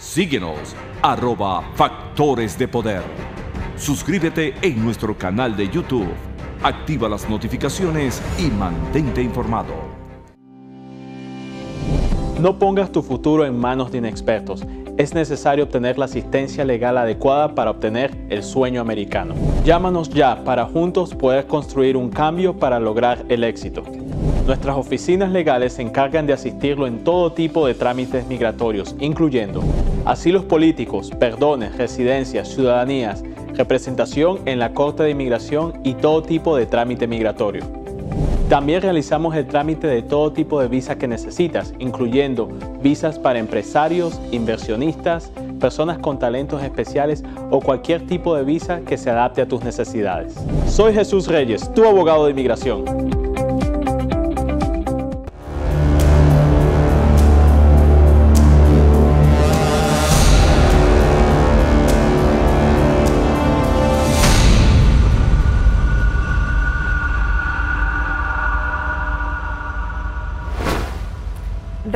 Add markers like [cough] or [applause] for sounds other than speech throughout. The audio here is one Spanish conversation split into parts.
Síguenos arroba Factores de Poder. Suscríbete en nuestro canal de YouTube. Activa las notificaciones y mantente informado. No pongas tu futuro en manos de inexpertos. Es necesario obtener la asistencia legal adecuada para obtener el sueño americano. Llámanos ya para juntos poder construir un cambio para lograr el éxito. Nuestras oficinas legales se encargan de asistirlo en todo tipo de trámites migratorios, incluyendo asilos políticos, perdones, residencias, ciudadanías, representación en la Corte de Inmigración y todo tipo de trámite migratorio. También realizamos el trámite de todo tipo de visa que necesitas, incluyendo visas para empresarios, inversionistas, personas con talentos especiales o cualquier tipo de visa que se adapte a tus necesidades. Soy Jesús Reyes, tu abogado de inmigración.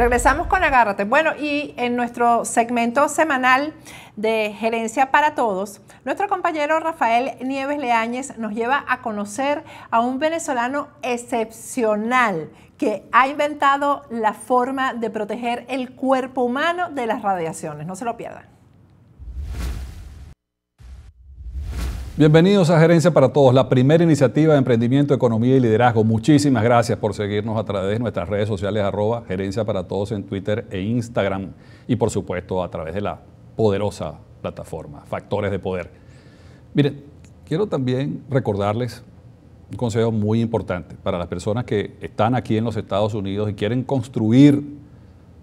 Regresamos con Agárrate. Bueno, y en nuestro segmento semanal de Gerencia para Todos, nuestro compañero Rafael Nieves Leáñez nos lleva a conocer a un venezolano excepcional que ha inventado la forma de proteger el cuerpo humano de las radiaciones. No se lo pierdan. Bienvenidos a Gerencia para Todos, la primera iniciativa de emprendimiento, economía y liderazgo. Muchísimas gracias por seguirnos a través de nuestras redes sociales, arroba Gerencia para Todos en Twitter e Instagram y por supuesto a través de la poderosa plataforma, Factores de Poder. Miren, quiero también recordarles un consejo muy importante para las personas que están aquí en los Estados Unidos y quieren construir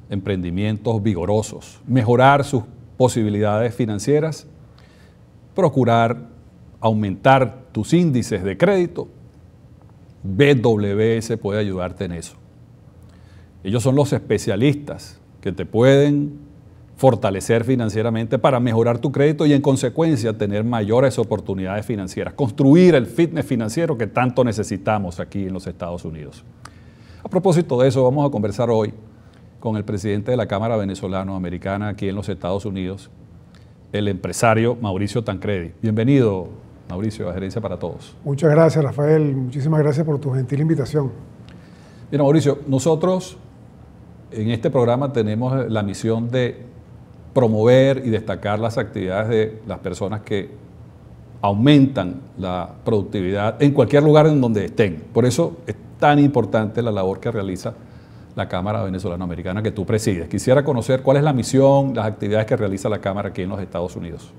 emprendimientos vigorosos, mejorar sus posibilidades financieras, procurar aumentar tus índices de crédito, BWS puede ayudarte en eso. Ellos son los especialistas que te pueden fortalecer financieramente para mejorar tu crédito y en consecuencia tener mayores oportunidades financieras, construir el fitness financiero que tanto necesitamos aquí en los Estados Unidos. A propósito de eso, vamos a conversar hoy con el presidente de la Cámara Venezolano-Americana aquí en los Estados Unidos, el empresario Mauricio Tancredi. Bienvenido, Mauricio, la Gerencia para Todos. Muchas gracias, Rafael. Muchísimas gracias por tu gentil invitación. Mira, Mauricio, nosotros en este programa tenemos la misión de promover y destacar las actividades de las personas que aumentan la productividad en cualquier lugar en donde estén. Por eso es tan importante la labor que realiza la Cámara Venezolano-Americana que tú presides. Quisiera conocer cuál es la misión, las actividades que realiza la Cámara aquí en los Estados Unidos.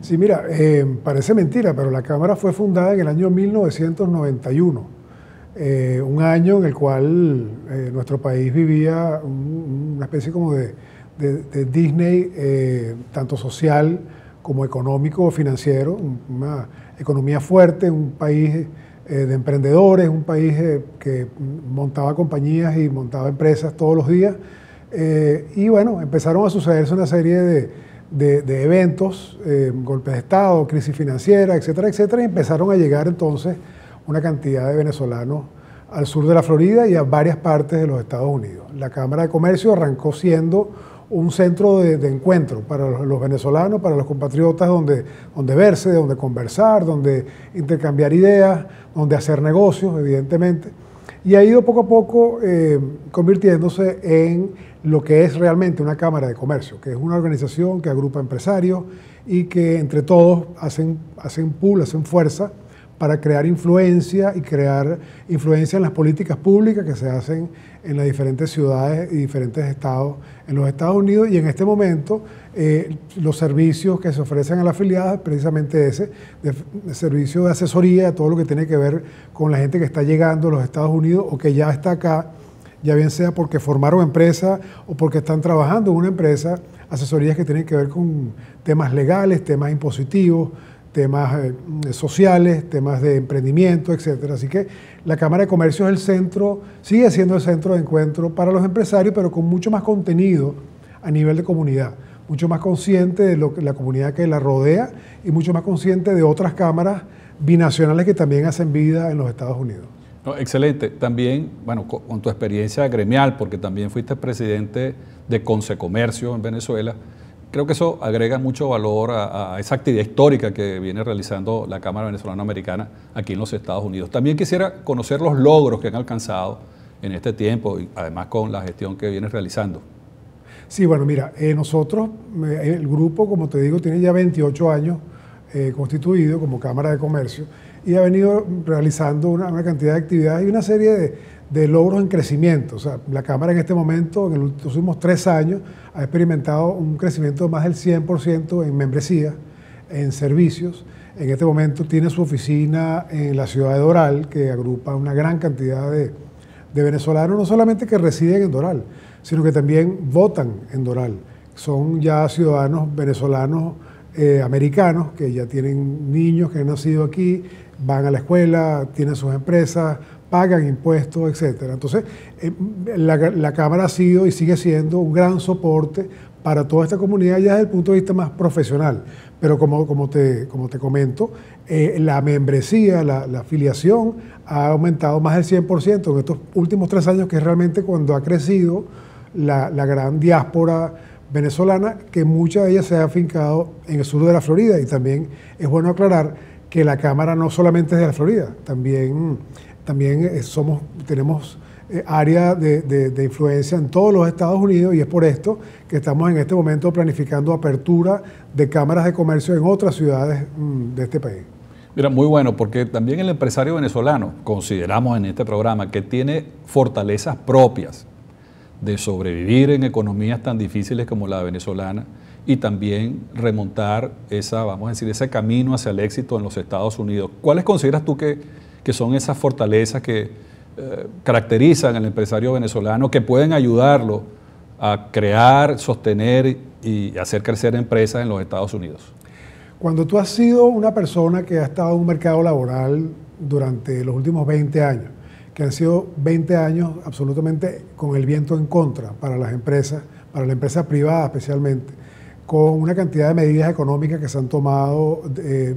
Sí, mira, eh, parece mentira, pero la Cámara fue fundada en el año 1991, eh, un año en el cual eh, nuestro país vivía una especie como de, de Disney, tanto social como económico, financiero, una economía fuerte, un país de emprendedores, un país que montaba compañías y montaba empresas todos los días. y bueno, empezaron a sucederse una serie de de, eventos, eh, golpes de Estado, crisis financiera, etcétera, etcétera, y empezaron a llegar entonces una cantidad de venezolanos al sur de la Florida y a varias partes de los Estados Unidos. La Cámara de Comercio arrancó siendo un centro de, encuentro para los, los, venezolanos, para los compatriotas, donde, donde verse, donde conversar, donde intercambiar ideas, donde hacer negocios, evidentemente y ha ido poco a poco eh, convirtiéndose en lo que es realmente una Cámara de Comercio, que es una organización que agrupa empresarios y que entre todos hacen, hacen pool, hacen fuerza para crear influencia y crear influencia en las políticas públicas que se hacen en las diferentes ciudades y diferentes estados en los Estados Unidos y en este momento eh, los servicios que se ofrecen a la afiliada precisamente ese, servicio de asesoría, todo lo que tiene que ver con la gente que está llegando a los Estados Unidos o que ya está acá, ya bien sea porque formaron empresa o porque están trabajando en una empresa, asesorías que tienen que ver con temas legales, temas impositivos, temas eh, sociales, temas de emprendimiento, etcétera. Así que la Cámara de Comercio es el centro, sigue siendo el centro de encuentro para los empresarios, pero con mucho más contenido a nivel de comunidad, mucho más consciente de la comunidad que la rodea y mucho más consciente de otras cámaras binacionales que también hacen vida en los Estados Unidos. excelente. También, bueno, con, tu experiencia gremial, porque también fuiste presidente de Conce Comercio en Venezuela, Creo que eso agrega mucho valor a, esa actividad histórica que viene realizando la Cámara Venezolana Americana aquí en los Estados Unidos. También quisiera conocer los logros que han alcanzado en este tiempo y además con la gestión que viene realizando. Sí, bueno, mira, eh, nosotros, eh, el grupo, como te digo, tiene ya 28 años eh, constituido como Cámara de Comercio y ha venido realizando una cantidad de actividades y una serie de, de logros en crecimiento. O sea, la Cámara en este momento, en los últimos tres años, ha experimentado un crecimiento de más del 100% en membresía, en servicios. En este momento tiene su oficina en la ciudad de Doral, que agrupa una gran cantidad de, venezolanos, no solamente que residen en Doral, sino que también votan en Doral. Son ya ciudadanos venezolanos eh, americanos que ya tienen niños que han nacido aquí, van a la escuela, tienen sus empresas, pagan impuestos, etcétera. Entonces, eh, la, Cámara ha sido y sigue siendo un gran soporte para toda esta comunidad ya desde el punto de vista más profesional. Pero como, como, te, como te comento, eh, la membresía, la, afiliación ha aumentado más del 100% en estos últimos tres años, que es realmente cuando ha crecido la, gran diáspora venezolana, que muchas de ellas se ha afincado en el sur de la Florida. Y también es bueno aclarar que la Cámara no solamente es de la Florida, también también eh, somos, tenemos eh, área de, influencia en todos los Estados Unidos y es por esto que estamos en este momento planificando apertura de cámaras de comercio en otras ciudades mm, de este país. Mira, muy bueno, porque también el empresario venezolano, consideramos en este programa, que tiene fortalezas propias de sobrevivir en economías tan difíciles como la venezolana y también remontar esa, vamos a decir, ese camino hacia el éxito en los Estados Unidos. ¿Cuáles consideras tú que que son esas fortalezas que eh, caracterizan al empresario venezolano, que pueden ayudarlo a crear, sostener y hacer crecer empresas en los Estados Unidos. Cuando tú has sido una persona que ha estado en un mercado laboral durante los últimos 20 años, que han sido 20 años absolutamente con el viento en contra para las empresas, para la empresa privada especialmente, con una cantidad de medidas económicas que se han tomado eh,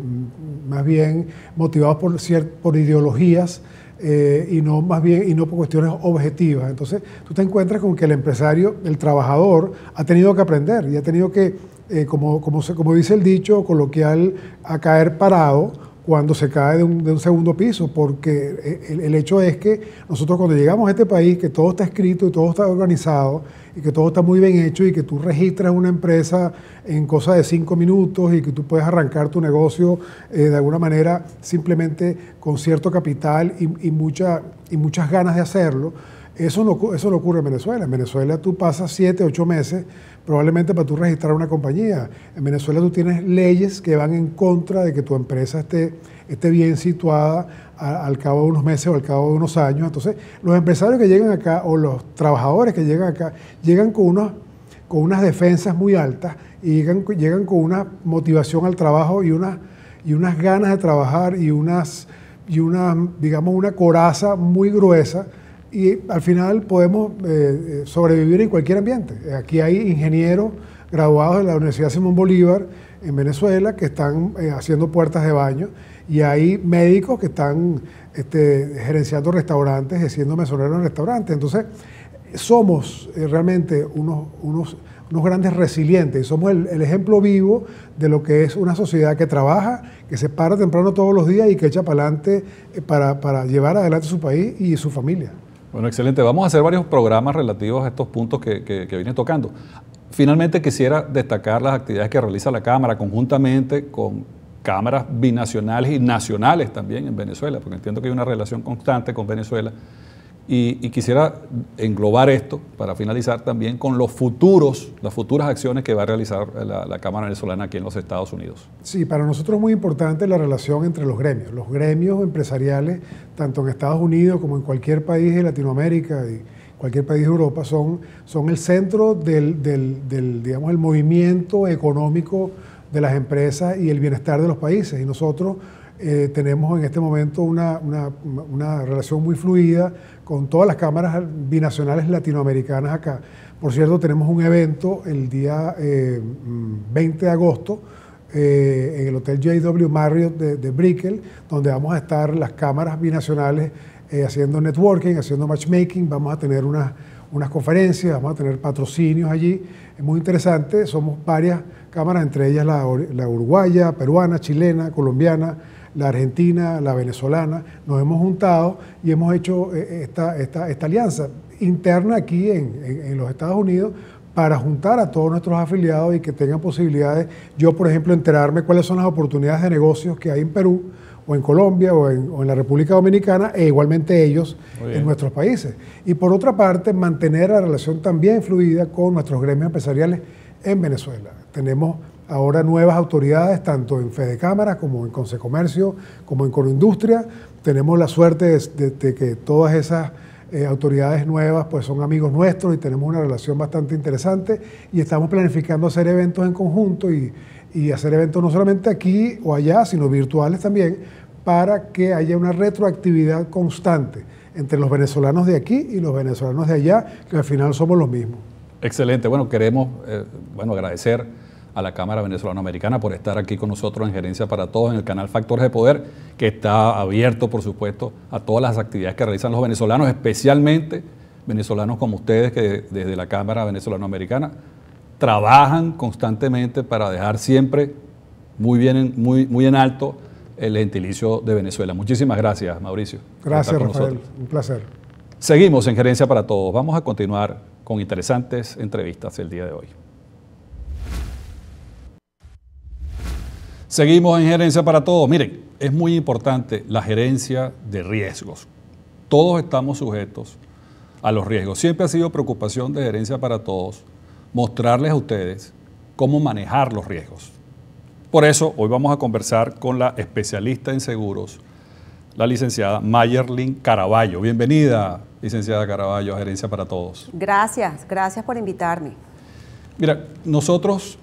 más bien motivados por, por ideologías eh, y no más bien y no por cuestiones objetivas. Entonces, tú te encuentras con que el empresario, el trabajador, ha tenido que aprender y ha tenido que, eh, como, como, como dice el dicho coloquial, a caer parado cuando se cae de un, segundo piso, porque eh, el, hecho es que nosotros cuando llegamos a este país, que todo está escrito y todo está organizado y que todo está muy bien hecho y que tú registras una empresa en cosa de cinco minutos y que tú puedes arrancar tu negocio eh, de alguna manera simplemente con cierto capital y, y, y muchas ganas de hacerlo, eso no, ocurre en Venezuela. En Venezuela tú pasas siete, ocho meses probablemente para tú registrar una compañía. En Venezuela tú tienes leyes que van en contra de que tu empresa esté, esté bien situada al cabo de unos meses o al cabo de unos años. Entonces, los empresarios que llegan acá o los trabajadores que llegan acá llegan con con unas defensas muy altas y llegan, con una motivación al trabajo y, una, y unas ganas de trabajar y unas, y una, digamos, una coraza muy gruesa y al final podemos eh, eh, sobrevivir en cualquier ambiente. Aquí hay ingenieros graduados de la Universidad Simón Bolívar en Venezuela que están eh, haciendo puertas de baño y hay médicos que están este, gerenciando restaurantes, haciendo mesoneros en restaurantes. Entonces, somos realmente unos, unos, unos, grandes resilientes y somos el, ejemplo vivo de lo que es una sociedad que trabaja, que se para temprano todos los días y que echa para adelante para llevar adelante su país y su familia. Bueno, excelente. Vamos a hacer varios programas relativos a estos puntos que, que, tocando. Finalmente quisiera destacar las actividades que realiza la Cámara conjuntamente con cámaras binacionales y nacionales también en Venezuela, porque entiendo que hay una relación constante con Venezuela y, quisiera englobar esto, para finalizar también, con los futuros, las futuras acciones que va a realizar la, Cámara Venezolana aquí en los Estados Unidos. Sí, para nosotros es muy importante la relación entre los gremios. Los gremios empresariales, tanto en Estados Unidos como en cualquier país de Latinoamérica y cualquier país de Europa, son, son el centro del, del, digamos, el movimiento económico de las empresas y el bienestar de los países. Y nosotros eh, tenemos en este momento una, una relación muy fluida con todas las cámaras binacionales latinoamericanas acá. Por cierto, tenemos un evento el día 20 eh, de agosto eh, en el Hotel JW Marriott de, de Brickell, donde vamos a estar las cámaras binacionales eh, haciendo networking, haciendo matchmaking, vamos a tener unas, unas conferencias, vamos a tener patrocinios allí. Es muy interesante, somos varias cámaras, entre ellas la, la uruguaya, peruana, chilena, colombiana la argentina, la venezolana, nos hemos juntado y hemos hecho eh, eh, esta, alianza interna aquí en, los Estados Unidos para juntar a todos nuestros afiliados y que tengan posibilidades, yo por ejemplo, enterarme cuáles son las oportunidades de negocios que hay en Perú o en Colombia o en, o en la República Dominicana e igualmente ellos en nuestros países. Y por otra parte, mantener la relación también fluida con nuestros gremios empresariales en Venezuela. Tenemos ahora nuevas autoridades, tanto en Fede Cámara como en Comercio como en Conoindustria. Tenemos la suerte de, que todas esas eh, autoridades nuevas pues son amigos nuestros y tenemos una relación bastante interesante y estamos planificando hacer eventos en conjunto y, hacer eventos no solamente aquí o allá, sino virtuales también, para que haya una retroactividad constante entre los venezolanos de aquí y los venezolanos de allá, que al final somos los mismos. Excelente, bueno, queremos eh, bueno, agradecer a la Cámara Venezolano-Americana por estar aquí con nosotros en Gerencia para Todos en el canal Factores de Poder, que está abierto, por supuesto, a todas las actividades que realizan los venezolanos, especialmente venezolanos como ustedes que desde la Cámara Venezolano-Americana trabajan constantemente para dejar siempre muy bien, muy, muy en alto el gentilicio de Venezuela. Muchísimas gracias, Mauricio. Gracias, Rafael. Un placer. Seguimos en Gerencia para Todos. Vamos a continuar con interesantes entrevistas el día de hoy. Seguimos en gerencia para todos. Miren, es muy importante la gerencia de riesgos. Todos estamos sujetos a los riesgos. Siempre ha sido preocupación de gerencia para todos mostrarles a ustedes cómo manejar los riesgos. Por eso hoy vamos a conversar con la especialista en seguros, la licenciada Mayerlin Caraballo. Bienvenida, licenciada Caraballo, a Gerencia para Todos. Gracias, gracias por invitarme. Mira, nosotros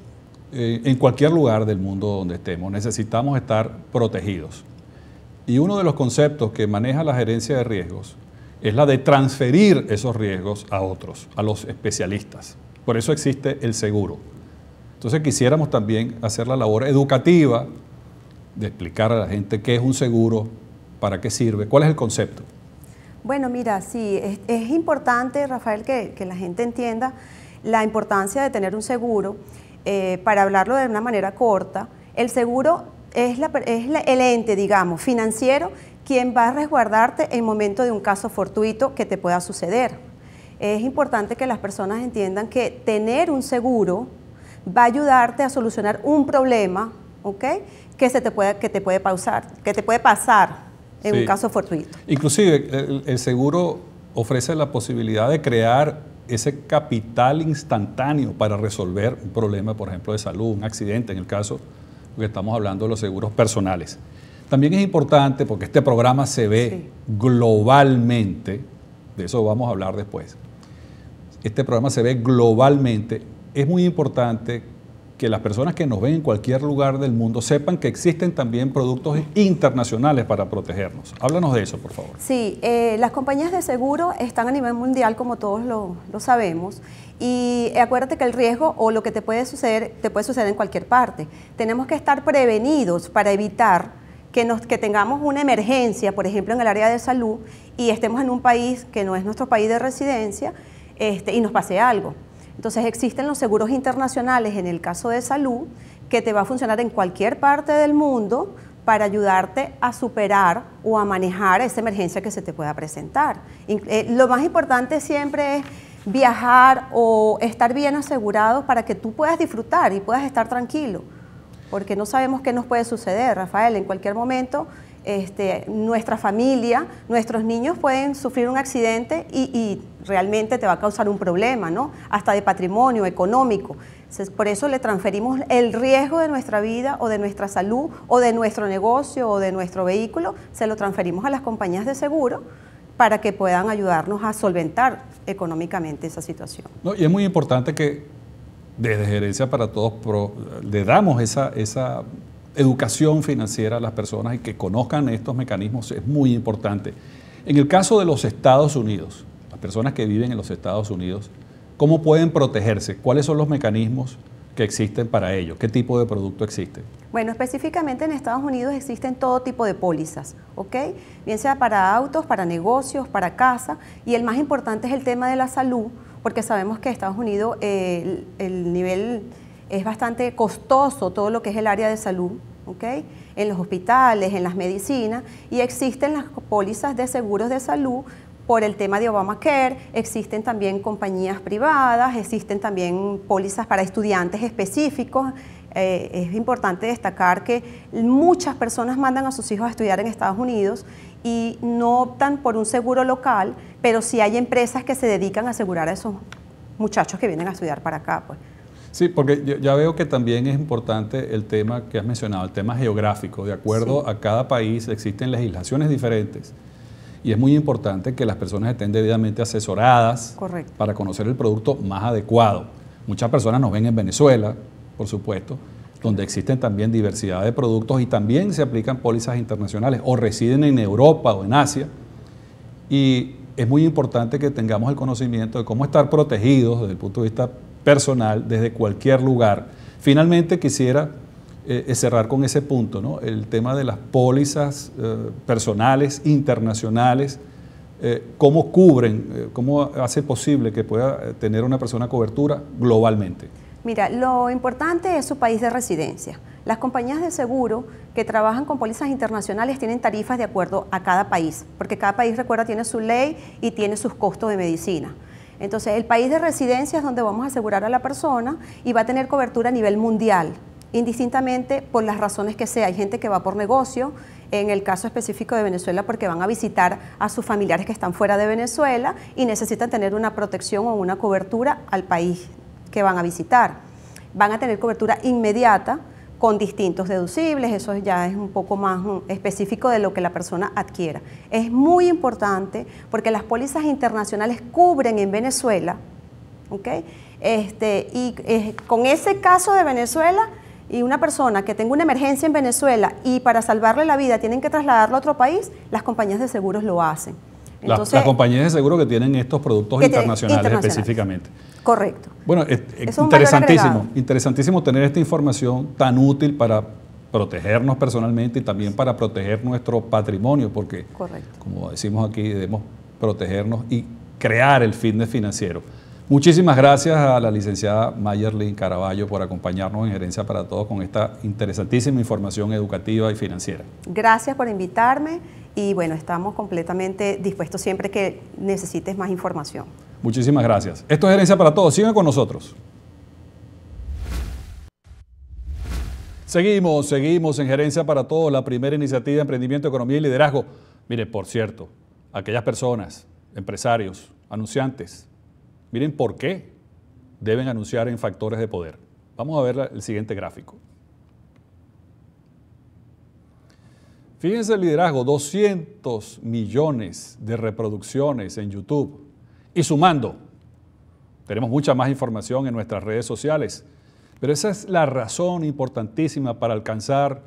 eh, en cualquier lugar del mundo donde estemos, necesitamos estar protegidos. Y uno de los conceptos que maneja la gerencia de riesgos es la de transferir esos riesgos a otros, a los especialistas. Por eso existe el seguro. Entonces quisiéramos también hacer la labor educativa de explicar a la gente qué es un seguro, para qué sirve, cuál es el concepto. Bueno, mira, sí, es, importante, Rafael, que la gente entienda la importancia de tener un seguro. Eh, para hablarlo de una manera corta, el seguro es, el ente, digamos, financiero quien va a resguardarte en momento de un caso fortuito que te pueda suceder. Es importante que las personas entiendan que tener un seguro va a ayudarte a solucionar un problema, Que, se te, puede, que te puede pausar, que te puede pasar en un caso fortuito. Inclusive el seguro ofrece la posibilidad de crear ese capital instantáneo para resolver un problema, por ejemplo, de salud, un accidente, en el caso que estamos hablando de los seguros personales. También es importante porque este programa se ve globalmente, de eso vamos a hablar después, este programa se ve globalmente, es muy importante que las personas que nos ven en cualquier lugar del mundo sepan que existen también productos internacionales para protegernos. Háblanos de eso, por favor. Sí, eh, las compañías de seguro están a nivel mundial, como todos lo, sabemos, y acuérdate que el riesgo o lo que te puede suceder, te puede suceder en cualquier parte. Tenemos que estar prevenidos para evitar que, nos, que tengamos una emergencia, por ejemplo, en el área de salud, y estemos en un país que no es nuestro país de residencia, este, y nos pase algo. Entonces existen los seguros internacionales en el caso de salud que te va a funcionar en cualquier parte del mundo para ayudarte a superar o a manejar esa emergencia que se te pueda presentar. Eh, lo más importante siempre es viajar o estar bien asegurado para que tú puedas disfrutar y puedas estar tranquilo, porque no sabemos qué nos puede suceder, Rafael, en cualquier momento este, nuestra familia, nuestros niños pueden sufrir un accidente y, realmente te va a causar un problema, ¿no? Hasta de patrimonio, económico. por eso le transferimos el riesgo de nuestra vida o de nuestra salud o de nuestro negocio o de nuestro vehículo, se lo transferimos a las compañías de seguro para que puedan ayudarnos a solventar económicamente esa situación. y es muy importante que desde Gerencia para Todos le damos esa, esa educación financiera a las personas y que conozcan estos mecanismos es muy importante. En el caso de los Estados Unidos, las personas que viven en los Estados Unidos, ¿cómo pueden protegerse? ¿Cuáles son los mecanismos que existen para ello? ¿Qué tipo de producto existe? Bueno, específicamente en Estados Unidos existen todo tipo de pólizas, ¿ok? Bien sea para autos, para negocios, para casa, y el más importante es el tema de la salud, porque sabemos que Estados Unidos eh, el nivel es bastante costoso todo lo que es el área de salud, en los hospitales, en las medicinas, y existen las pólizas de seguros de salud por el tema de Obamacare, existen también compañías privadas, existen también pólizas para estudiantes específicos. Eh, es importante destacar que muchas personas mandan a sus hijos a estudiar en Estados Unidos y no optan por un seguro local, pero sí hay empresas que se dedican a asegurar a esos muchachos que vienen a estudiar para acá. Pues. Sí, porque ya veo que también es importante el tema que has mencionado, el tema geográfico. De acuerdo a cada país existen legislaciones diferentes y es muy importante que las personas estén debidamente asesoradas para conocer el producto más adecuado. Muchas personas nos ven en Venezuela, por supuesto, donde existen también diversidad de productos y también se aplican pólizas internacionales o residen en Europa o en Asia. Y es muy importante que tengamos el conocimiento de cómo estar protegidos desde el punto de vista personal desde cualquier lugar. Finalmente quisiera eh, eh, cerrar con ese punto, el tema de las pólizas eh, personales, internacionales, cómo cubren, cómo hace posible que pueda tener una persona cobertura globalmente. Mira, lo importante es su país de residencia. Las compañías de seguro que trabajan con pólizas internacionales tienen tarifas de acuerdo a cada país, porque cada país, recuerda, tiene su ley y tiene sus costos de medicina. Entonces, el país de residencia es donde vamos a asegurar a la persona y va a tener cobertura a nivel mundial, indistintamente por las razones que sea. Hay gente que va por negocio, en el caso específico de Venezuela, porque van a visitar a sus familiares que están fuera de Venezuela y necesitan tener una protección o una cobertura al país que van a visitar. Van a tener cobertura inmediata con distintos deducibles, eso ya es un poco más mm, específico de lo que la persona adquiera. Es muy importante porque las pólizas internacionales cubren en Venezuela, este, y eh, con ese caso de Venezuela y una persona que tenga una emergencia en Venezuela y para salvarle la vida tienen que trasladarlo a otro país, las compañías de seguros lo hacen las, compañías de seguro que tienen estos productos internacionales, específicamente. Correcto. Bueno, es, eh, interesantísimo, interesantísimo tener esta información tan útil para protegernos personalmente y también para proteger nuestro patrimonio, porque como decimos aquí, debemos protegernos y crear el fitness financiero. Muchísimas gracias a la licenciada Mayerlin Caraballo por acompañarnos en Gerencia para Todos con esta interesantísima información educativa y financiera. Gracias por invitarme y bueno, estamos completamente dispuestos siempre que necesites más información. Muchísimas gracias. Esto es Gerencia para Todos. Sigan con nosotros. Seguimos, seguimos en Gerencia para Todos, la primera iniciativa de emprendimiento, economía y liderazgo. Mire, por cierto, aquellas personas, empresarios, anunciantes, miren por qué deben anunciar en factores de poder. Vamos a ver el siguiente gráfico. Fíjense el liderazgo, 200 millones de reproducciones en YouTube. Y sumando, tenemos mucha más información en nuestras redes sociales. Pero esa es la razón importantísima para alcanzar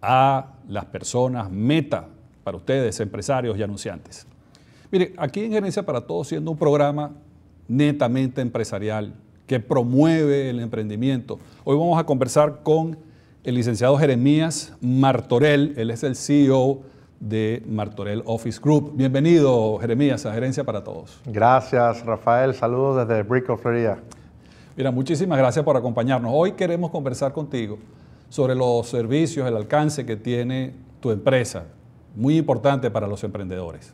a las personas meta para ustedes, empresarios y anunciantes. Mire, aquí en Gerencia para Todos, siendo un programa netamente empresarial que promueve el emprendimiento, hoy vamos a conversar con el licenciado Jeremías Martorell. Él es el CEO de Martorell Office Group. Bienvenido, Jeremías, a Gerencia para Todos. Gracias, Rafael. Saludos desde Brico, Florida. Mira, muchísimas gracias por acompañarnos. Hoy queremos conversar contigo sobre los servicios, el alcance que tiene tu empresa, muy importante para los emprendedores.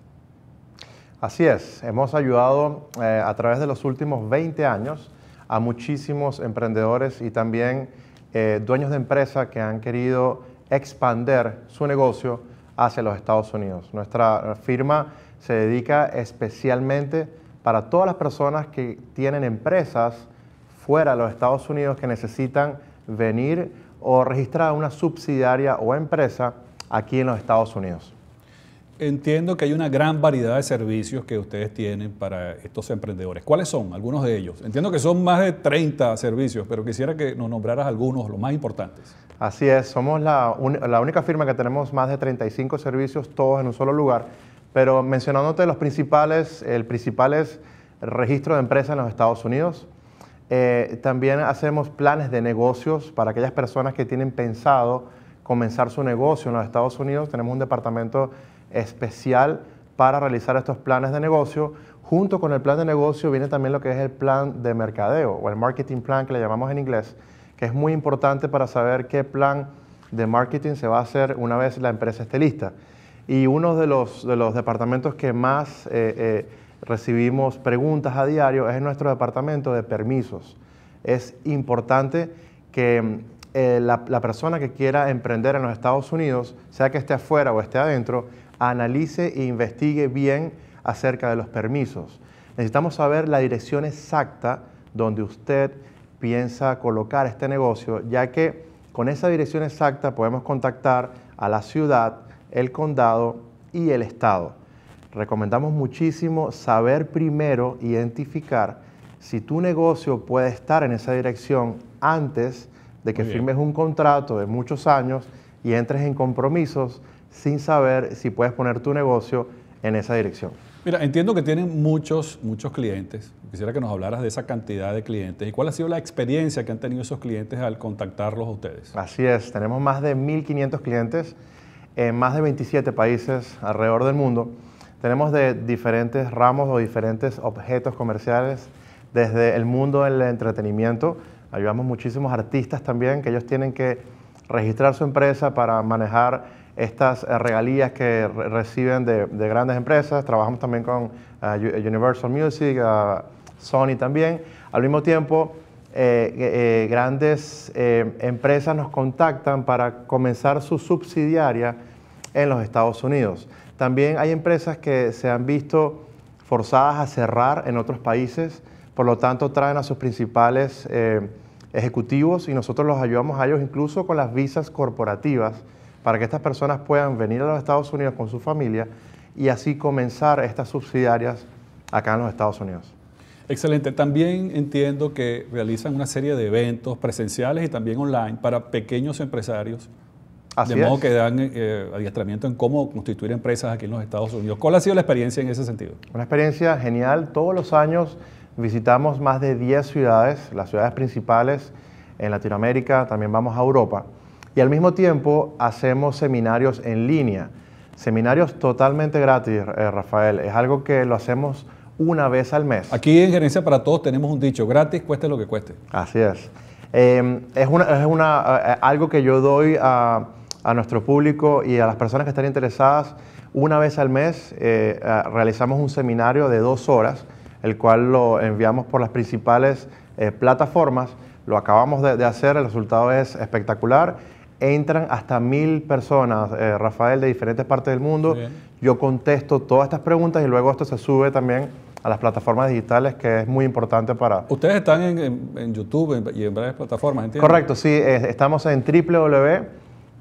Así es, hemos ayudado eh, a través de los últimos 20 años a muchísimos emprendedores y también eh, dueños de empresas que han querido expander su negocio hacia los Estados Unidos. Nuestra firma se dedica especialmente para todas las personas que tienen empresas fuera de los Estados Unidos que necesitan venir o registrar una subsidiaria o empresa aquí en los Estados Unidos. Entiendo que hay una gran variedad de servicios que ustedes tienen para estos emprendedores. ¿Cuáles son algunos de ellos? Entiendo que son más de 30 servicios, pero quisiera que nos nombraras algunos, los más importantes. Así es, somos la, única firma que tenemos más de 35 servicios, todos en un solo lugar. Pero mencionándote los principales, el principal es registro de empresas en los Estados Unidos. Eh, también hacemos planes de negocios para aquellas personas que tienen pensado comenzar su negocio en los Estados Unidos. Tenemos un departamento especial para realizar estos planes de negocio. Junto con el plan de negocio viene también lo que es el plan de mercadeo o el marketing plan que le llamamos en inglés, que es muy importante para saber qué plan de marketing se va a hacer una vez la empresa esté lista. Y uno de los, de los departamentos que más eh, eh, recibimos preguntas a diario es nuestro departamento de permisos. Es importante que eh, la persona que quiera emprender en los Estados Unidos, sea que esté afuera o esté adentro, analice e investigue bien acerca de los permisos. Necesitamos saber la dirección exacta donde usted piensa colocar este negocio, ya que con esa dirección exacta podemos contactar a la ciudad, el condado y el estado. Recomendamos muchísimo saber primero identificar si tu negocio puede estar en esa dirección antes de que firmes un contrato de muchos años y entres en compromisos sin saber si puedes poner tu negocio en esa dirección. Mira, entiendo que tienen muchos, muchos clientes. Quisiera que nos hablaras de esa cantidad de clientes y cuál ha sido la experiencia que han tenido esos clientes al contactarlos a ustedes. Así es, tenemos más de 1.500 clientes en más de 27 países alrededor del mundo. Tenemos de diferentes ramos o diferentes objetos comerciales, desde el mundo del entretenimiento. Ayudamos muchísimos artistas también, que ellos tienen que registrar su empresa para manejar estas eh, regalías que reciben de, grandes empresas. Trabajamos también con eh, Universal Music, eh, Sony también. Al mismo tiempo, grandes empresas nos contactan para comenzar su subsidiaria en los Estados Unidos. También hay empresas que se han visto forzadas a cerrar en otros países, por lo tanto traen a sus principales ejecutivos y nosotros los ayudamos a ellos incluso con las visas corporativas para que estas personas puedan venir a los Estados Unidos con su familia y así comenzar estas subsidiarias acá en los Estados Unidos. Excelente. También entiendo que realizan una serie de eventos presenciales y también online para pequeños empresarios. Así de modo que dan eh, adiestramiento en cómo constituir empresas aquí en los Estados Unidos. ¿Cuál ha sido la experiencia en ese sentido? Una experiencia genial. Todos los años visitamos más de 10 ciudades, las ciudades principales en Latinoamérica, también vamos a Europa. Y al mismo tiempo hacemos seminarios en línea, seminarios totalmente gratis, eh, Rafael. Es algo que lo hacemos una vez al mes. Aquí en Gerencia para Todos tenemos un dicho, gratis cueste lo que cueste. Así es. Em, es, una, eh, eh, algo que yo doy a, nuestro público y a las personas que están interesadas. Una vez al mes realizamos un seminario de dos horas, el cual lo enviamos por las principales plataformas. Lo acabamos de, de hacer, el resultado es espectacular entran hasta mil personas, eh, Rafael, de diferentes partes del mundo. Yo contesto todas estas preguntas y luego esto se sube también a las plataformas digitales, que es muy importante para... Ustedes están en, YouTube y en varias plataformas, ¿entiendes? Correcto, sí, estamos en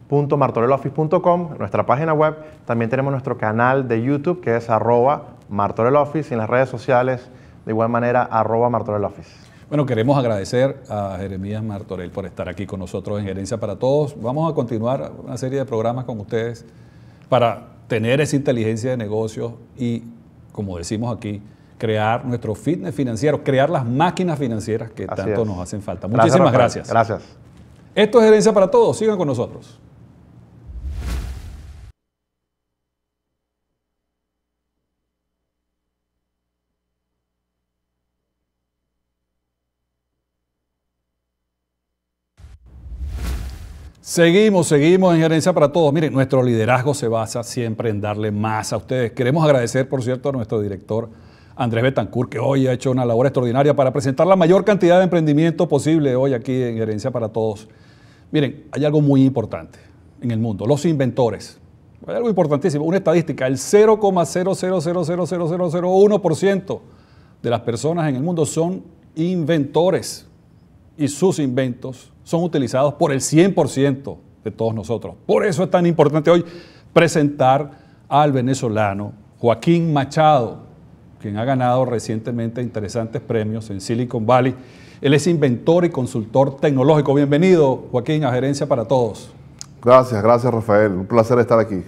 www.martorelloffice.com, nuestra página web. También tenemos nuestro canal de YouTube, que es arroba martorelloffice, y en las redes sociales, de igual manera, arroba martorelloffice. Bueno, queremos agradecer a Jeremías Martorell por estar aquí con nosotros en Gerencia para Todos. Vamos a continuar una serie de programas con ustedes para tener esa inteligencia de negocios y, como decimos aquí, crear nuestro fitness financiero, crear las máquinas financieras que tanto nos hacen falta. Muchísimas gracias. Gracias. Esto es Gerencia para Todos. Sigan con nosotros. Seguimos, seguimos en Gerencia para Todos. Miren, nuestro liderazgo se basa siempre en darle más a ustedes. Queremos agradecer, por cierto, a nuestro director Andrés Betancourt, que hoy ha hecho una labor extraordinaria para presentar la mayor cantidad de emprendimiento posible hoy aquí en Gerencia para Todos. Miren, hay algo muy importante en el mundo, los inventores. Hay algo importantísimo, una estadística, el 0,0000001% de las personas en el mundo son inventores y sus inventos son utilizados por el 100% de todos nosotros. Por eso es tan importante hoy presentar al venezolano Joaquín Machado, quien ha ganado recientemente interesantes premios en Silicon Valley. Él es inventor y consultor tecnológico. Bienvenido, Joaquín, a Gerencia para Todos. Gracias, gracias, Rafael. Un placer estar aquí.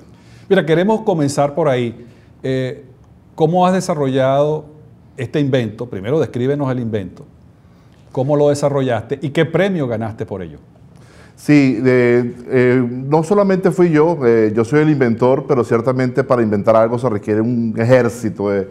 Mira, queremos comenzar por ahí. Eh, ¿Cómo has desarrollado este invento? Primero, descríbenos el invento cómo lo desarrollaste y qué premio ganaste por ello. Sí, eh, no solamente fui yo, eh, yo soy el inventor, pero ciertamente para inventar algo se requiere un ejército de,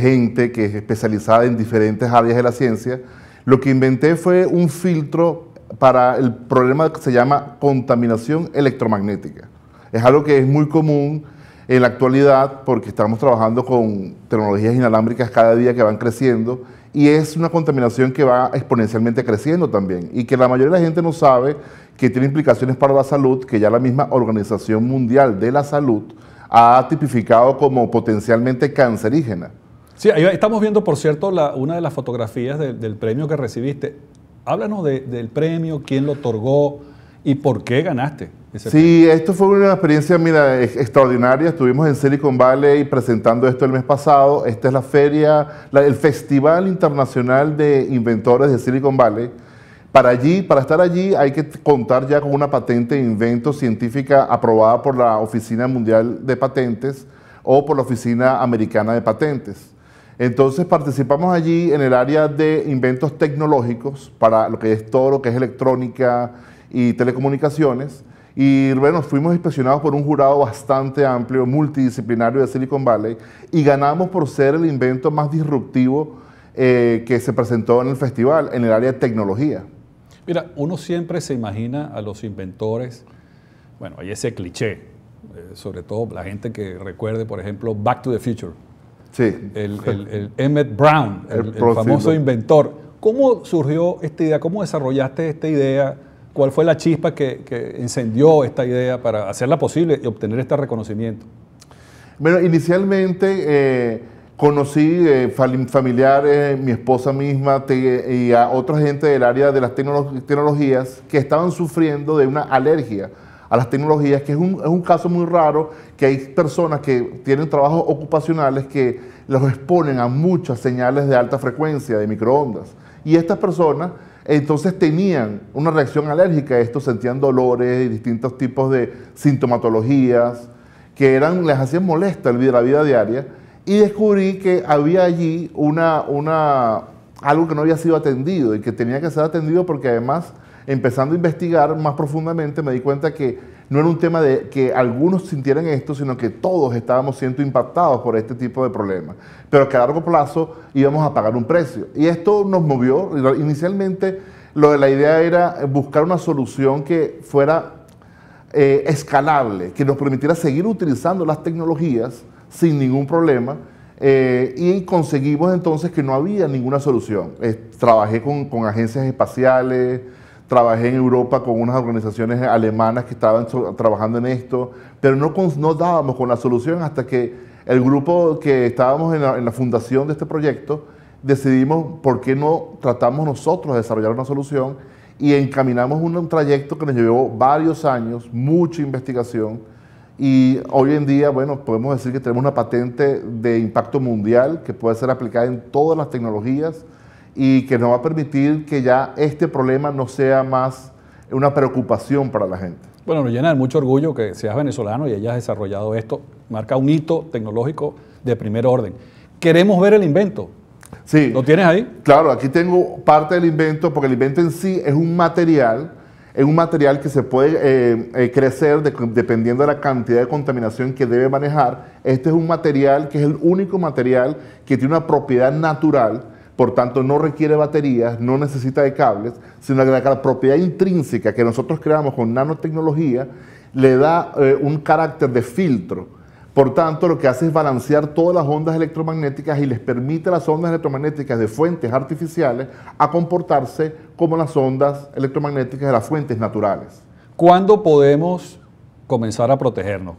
gente que es especializada en diferentes áreas de la ciencia. Lo que inventé fue un filtro para el problema que se llama contaminación electromagnética. Es algo que es muy común en la actualidad porque estamos trabajando con tecnologías inalámbricas cada día que van creciendo y es una contaminación que va exponencialmente creciendo también y que la mayoría de la gente no sabe que tiene implicaciones para la salud, que ya la misma Organización Mundial de la Salud ha tipificado como potencialmente cancerígena. Sí, ahí estamos viendo, por cierto, una de las fotografías del premio que recibiste. Háblanos del premio, quién lo otorgó, y por qué ganaste. sí, esto fue una experiencia, mira, extraordinaria. Estuvimos en Silicon Valley presentando esto el mes pasado. Esta es la feria, el Festival Internacional de Inventores de Silicon Valley. Para allí, para estar allí, hay que contar ya con una patente de invento científica aprobada por la Oficina Mundial de Patentes o por la Oficina Americana de Patentes. Entonces participamos allí en el área de inventos tecnológicos para lo que es todo lo que es electrónica, y telecomunicaciones. Y bueno, fuimos inspeccionados por un jurado bastante amplio, multidisciplinario de Silicon Valley, y ganamos por ser el invento más disruptivo eh, que se presentó en el festival, en el área de tecnología. Mira, uno siempre se imagina a los inventores, bueno, hay ese cliché, eh, sobre todo la gente que recuerde, por ejemplo, Back to the Future. Sí. El, [laughs] el, Emmett Brown, el famoso inventor. ¿Cómo surgió esta idea? ¿Cómo desarrollaste esta idea? ¿Cuál fue la chispa que, encendió esta idea para hacerla posible y obtener este reconocimiento? Bueno, inicialmente eh, conocí eh, familiares, mi esposa misma y a otra gente del área de las tecnologías que estaban sufriendo de una alergia a las tecnologías, que es un, es un caso muy raro, que hay personas que tienen trabajos ocupacionales que los exponen a muchas señales de alta frecuencia, de microondas. Y estas personas entonces tenían una reacción alérgica a esto, sentían dolores y distintos tipos de sintomatologías que eran, les hacían molesta la vida diaria. Y descubrí que había allí una, una, algo que no había sido atendido y que tenía que ser atendido porque además, empezando a investigar más profundamente, me di cuenta que no era un tema de que algunos sintieran esto, sino que todos estábamos siendo impactados por este tipo de problemas, pero que a largo plazo íbamos a pagar un precio. Y esto nos movió, inicialmente lo de la idea era buscar una solución que fuera eh, escalable, que nos permitiera seguir utilizando las tecnologías sin ningún problema. Eh, y conseguimos entonces que no había ninguna solución. trabajé con agencias espaciales, trabajé en Europa con unas organizaciones alemanas que estaban trabajando en esto, pero no, no dábamos con la solución hasta que el grupo que estábamos en la, en la fundación de este proyecto decidimos por qué no tratamos nosotros de desarrollar una solución y encaminamos un trayecto que nos llevó varios años, mucha investigación, y hoy en día, bueno, podemos decir que tenemos una patente de impacto mundial que puede ser aplicada en todas las tecnologías y que nos va a permitir que ya este problema no sea más una preocupación para la gente. Bueno, nos llena de mucho orgullo que seas venezolano y hayas desarrollado esto. Marca un hito tecnológico de primer orden. Queremos ver el invento. Sí. ¿Lo tienes ahí? Claro, aquí tengo parte del invento, porque el invento en sí es un material, es un material que se puede eh, eh, crecer dependiendo de la cantidad de contaminación que debe manejar. Este es un material que es el único material que tiene una propiedad natural por tanto no requiere baterías, no necesita de cables, sino que la propiedad intrínseca que nosotros creamos con nanotecnología le da eh, un carácter de filtro. Por tanto, lo que hace es balancear todas las ondas electromagnéticas y les permite a las ondas electromagnéticas de fuentes artificiales a comportarse como las ondas electromagnéticas de las fuentes naturales. ¿Cuándo podemos comenzar a protegernos?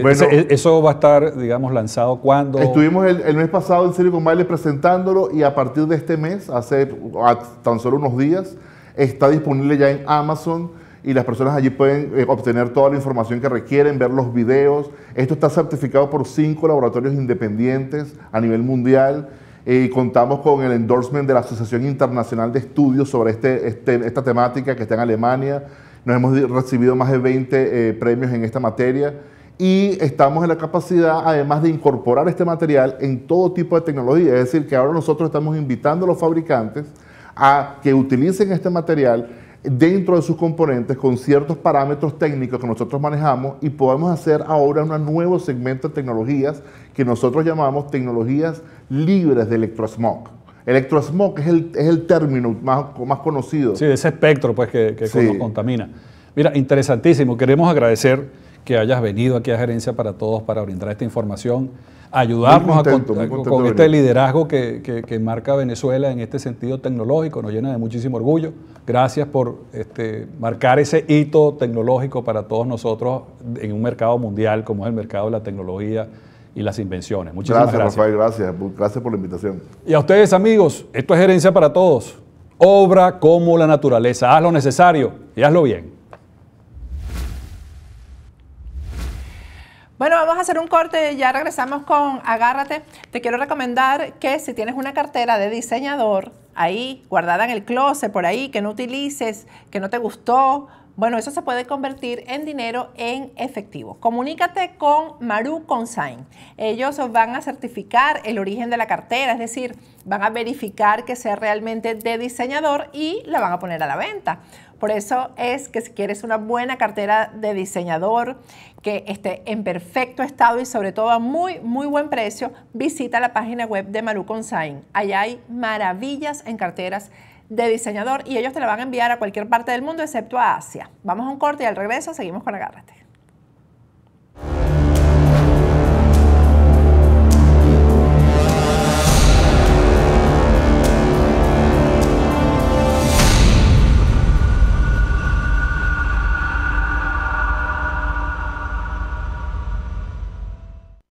Bueno, e-, eso va a estar, digamos, lanzado cuando. Estuvimos el, mes pasado en Silicon Valley presentándolo y a partir de este mes, hace ah, tan solo unos días, está disponible ya en Amazon y las personas allí pueden eh, obtener toda la información que requieren, ver los videos. Esto está certificado por cinco laboratorios independientes a nivel mundial. Eh, y contamos con el endorsement de la Asociación Internacional de Estudios sobre este, este esta temática que está en Alemania. Nos hemos recibido más de 20 eh, premios en esta materia y estamos en la capacidad además de incorporar este material en todo tipo de tecnología. Es decir, que ahora nosotros estamos invitando a los fabricantes a que utilicen este material dentro de sus componentes con ciertos parámetros técnicos que nosotros manejamos y podemos hacer ahora un nuevo segmento de tecnologías que nosotros llamamos tecnologías libres de electrosmog. Electrosmog es el, es el término más, más conocido. Sí, ese espectro pues, que, contamina. Mira, interesantísimo. Queremos agradecer que hayas venido aquí a Gerencia para Todos para brindar esta información, ayudarnos a, con, con este liderazgo que, marca Venezuela en este sentido tecnológico, nos llena de muchísimo orgullo. Gracias por este, marcar ese hito tecnológico para todos nosotros en un mercado mundial como es el mercado de la tecnología y las invenciones. Muchas gracias. Gracias, Rafael, gracias. Gracias por la invitación. Y a ustedes, amigos, esto es Gerencia para Todos. Obra como la naturaleza. Haz lo necesario y hazlo bien. Bueno, vamos a hacer un corte, ya regresamos con Agárrate. Te quiero recomendar que si tienes una cartera de diseñador ahí, guardada en el closet por ahí, que no utilices, que no te gustó, bueno, eso se puede convertir en dinero en efectivo. Comunícate con Maru Consign. Ellos van a certificar el origen de la cartera, es decir, van a verificar que sea realmente de diseñador y la van a poner a la venta. Por eso es que si quieres una buena cartera de diseñador que esté en perfecto estado y sobre todo a muy, muy buen precio, visita la página web de Maru Consign. Allá hay maravillas en carteras de diseñador y ellos te la van a enviar a cualquier parte del mundo excepto a Asia. Vamos a un corte y al regreso seguimos con Agárrate.